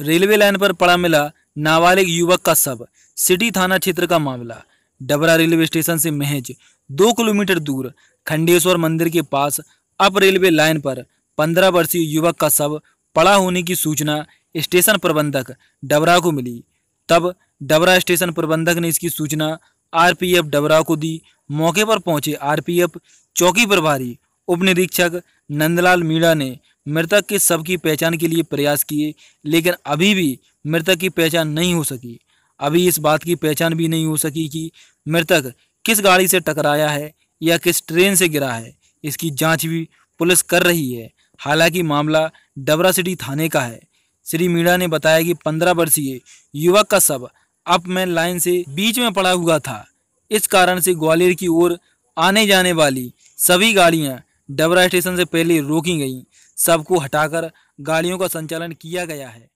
railway line पर पड़ा मिला नाबालिग युवक का शव सिटी थाना क्षेत्र का मामला डबरा रेलवे स्टेशन से महज दो किलोमीटर दूर खंडेश्वर मंदिर के पास अप रेलवे लाइन पर पंद्रह वर्षीय युवक का शव पड़ा होने की सूचना स्टेशन प्रबंधक डबरा को मिली तब डबरा स्टेशन प्रबंधक ने इसकी सूचना आरपीएफ डबरा को दी मौके पर पहुंचे आरपीएफ चौकी प्रभारी उप निरीक्षक नंदलाल मीणा ने मृतक के सब की पहचान के लिए प्रयास किए लेकिन अभी भी मृतक की पहचान नहीं हो सकी अभी इस बात की पहचान भी नहीं हो सकी कि मृतक किस गाड़ी से टकराया है या किस ट्रेन से गिरा है इसकी जांच भी पुलिस कर रही है हालांकि मामला डबरा सिटी थाने का है श्री मीणा ने बताया कि पंद्रह वर्षीय युवक का सब अप में लाइन से बीच में पड़ा हुआ था इस कारण से ग्वालियर की ओर आने जाने वाली सभी गाड़ियां डबरा स्टेशन से पहले रोकी गईं सबको हटाकर गाड़ियों का संचालन किया गया है